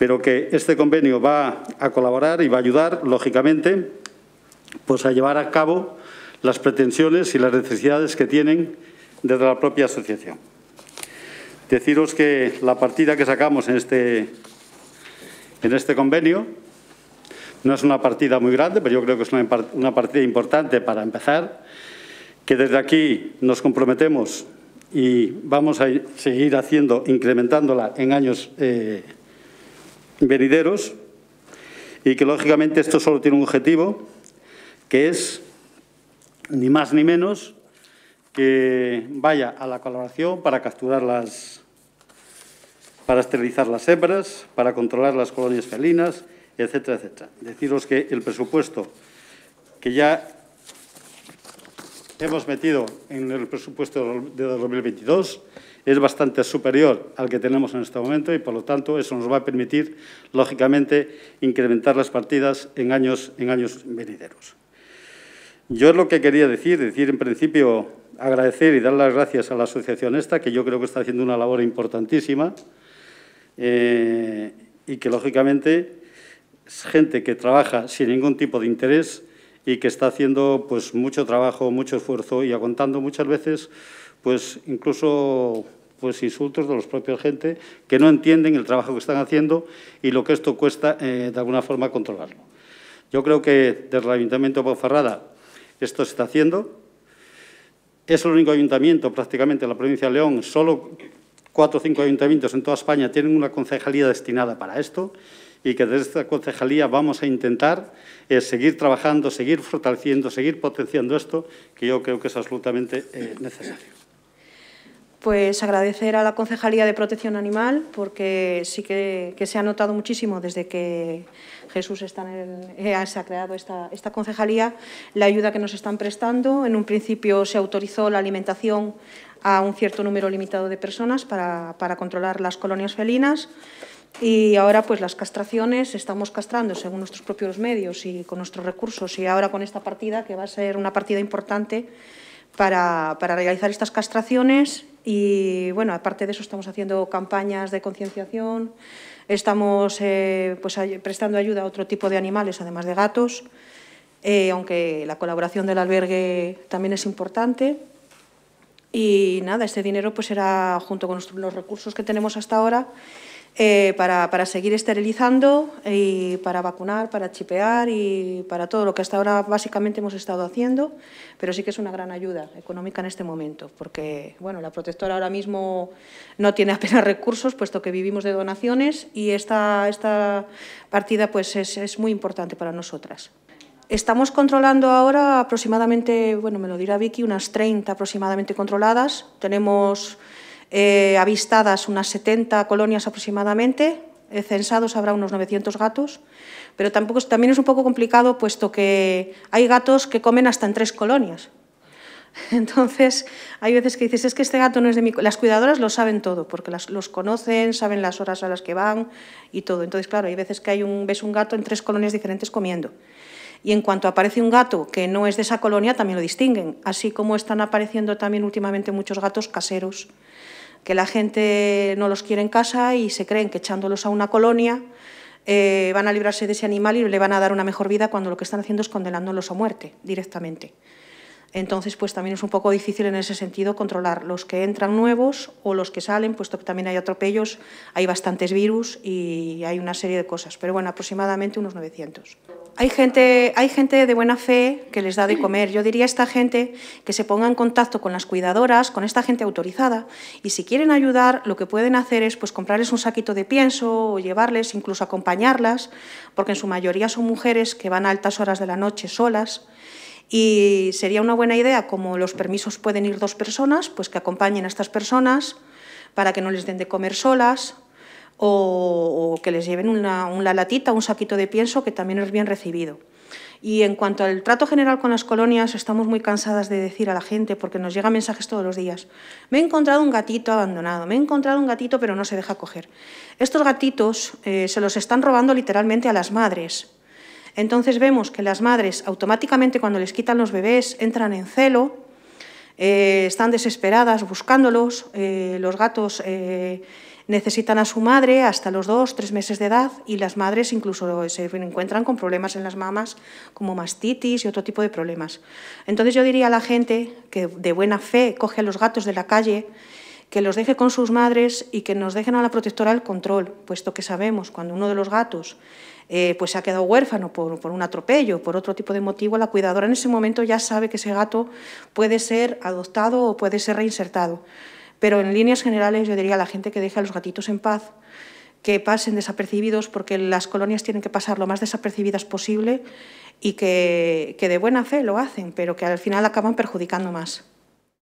pero que este convenio va a colaborar y va a ayudar, lógicamente, pues a llevar a cabo las pretensiones y las necesidades que tienen desde la propia asociación. Deciros que la partida que sacamos en este, en este convenio no es una partida muy grande, pero yo creo que es una, partida importante para empezar, que desde aquí nos comprometemos y vamos a seguir haciendo, incrementándola en años eh, venideros y que lógicamente esto solo tiene un objetivo, que es ni más ni menos que vaya a la colaboración para capturar las, para esterilizar las hebras, para controlar las colonias felinas, etcétera, etcétera. Deciros que el presupuesto que ya hemos metido en el presupuesto de 2022 es bastante superior al que tenemos en este momento y, por lo tanto, eso nos va a permitir, lógicamente, incrementar las partidas en años, en años venideros. Yo es lo que quería decir, decir en principio agradecer y dar las gracias a la asociación esta, que yo creo que está haciendo una labor importantísima eh, y que, lógicamente, es gente que trabaja sin ningún tipo de interés y que está haciendo pues, mucho trabajo, mucho esfuerzo y aguantando muchas veces pues, incluso pues, insultos de los propios gente que no entienden el trabajo que están haciendo y lo que esto cuesta eh, de alguna forma controlarlo. Yo creo que desde el Ayuntamiento de Ponferrada esto se está haciendo. Es el único ayuntamiento prácticamente en la provincia de León, solo cuatro o cinco ayuntamientos en toda España tienen una concejalía destinada para esto y que desde esta concejalía vamos a intentar eh, seguir trabajando, seguir fortaleciendo, seguir potenciando esto, que yo creo que es absolutamente eh, necesario. Pues agradecer a la Concejalía de Protección Animal, porque sí que, se ha notado muchísimo desde que Jesús está eh, se ha creado esta, esta concejalía, la ayuda que nos están prestando. En un principio se autorizó la alimentación a un cierto número limitado de personas para, para controlar las colonias felinas y ahora pues las castraciones estamos castrando según nuestros propios medios y con nuestros recursos y ahora con esta partida que va a ser una partida importante para, para realizar estas castraciones y bueno, aparte de eso estamos haciendo campañas de concienciación, estamos eh, pues, prestando ayuda a otro tipo de animales además de gatos, eh, aunque la colaboración del albergue también es importante. Y nada, este dinero pues será junto con los recursos que tenemos hasta ahora eh, para, seguir esterilizando y para vacunar, para chipear y para todo lo que hasta ahora básicamente hemos estado haciendo, pero sí que es una gran ayuda económica en este momento, porque bueno, la protectora ahora mismo no tiene apenas recursos, puesto que vivimos de donaciones y esta, esta partida pues es, es muy importante para nosotras. Estamos controlando ahora aproximadamente, bueno, me lo dirá Vicky, unas 30 aproximadamente controladas. Tenemos eh, avistadas unas 70 colonias aproximadamente, eh, censados habrá unos 900 gatos, pero también es un poco complicado puesto que hay gatos que comen hasta en tres colonias. Entonces, hay veces que dices, es que este gato no es de mi... Las cuidadoras lo saben todo, porque los conocen, saben las horas a las que van y todo. Entonces, claro, hay veces que hay un, ves un gato en tres colonias diferentes comiendo. Y en cuanto aparece un gato que no es de esa colonia, también lo distinguen, así como están apareciendo también últimamente muchos gatos caseros que la gente no los quiere en casa y se creen que echándolos a una colonia eh, van a librarse de ese animal y le van a dar una mejor vida cuando lo que están haciendo es condenándolos a muerte directamente. Entonces, pues también es un poco difícil en ese sentido controlar los que entran nuevos o los que salen, puesto que también hay atropellos, hay bastantes virus y hay una serie de cosas. Pero bueno, aproximadamente unos 900. Hay gente, hay gente de buena fe que les da de comer. Yo diría a esta gente que se ponga en contacto con las cuidadoras, con esta gente autorizada, y si quieren ayudar, lo que pueden hacer es pues, comprarles un saquito de pienso o llevarles, incluso acompañarlas, porque en su mayoría son mujeres que van a altas horas de la noche solas y sería una buena idea, como los permisos pueden ir dos personas, pues que acompañen a estas personas para que no les den de comer solas o, que les lleven una, latita, un saquito de pienso, que también es bien recibido. Y en cuanto al trato general con las colonias, estamos muy cansadas de decir a la gente, porque nos llegan mensajes todos los días, me he encontrado un gatito abandonado, me he encontrado un gatito pero no se deja coger. Estos gatitos eh, se los están robando literalmente a las madres, entonces vemos que las madres automáticamente cuando les quitan los bebés entran en celo, eh, están desesperadas buscándolos, eh, los gatos eh, necesitan a su madre hasta los dos, tres meses de edad y las madres incluso se encuentran con problemas en las mamas como mastitis y otro tipo de problemas. Entonces yo diría a la gente que de buena fe coge a los gatos de la calle que los deje con sus madres y que nos dejen a la protectora el control, puesto que sabemos cuando uno de los gatos eh, pues se ha quedado huérfano por, un atropello, por otro tipo de motivo, la cuidadora en ese momento ya sabe que ese gato puede ser adoptado o puede ser reinsertado. Pero en líneas generales yo diría a la gente que deje a los gatitos en paz, que pasen desapercibidos porque las colonias tienen que pasar lo más desapercibidas posible y que de buena fe lo hacen, pero que al final acaban perjudicando más.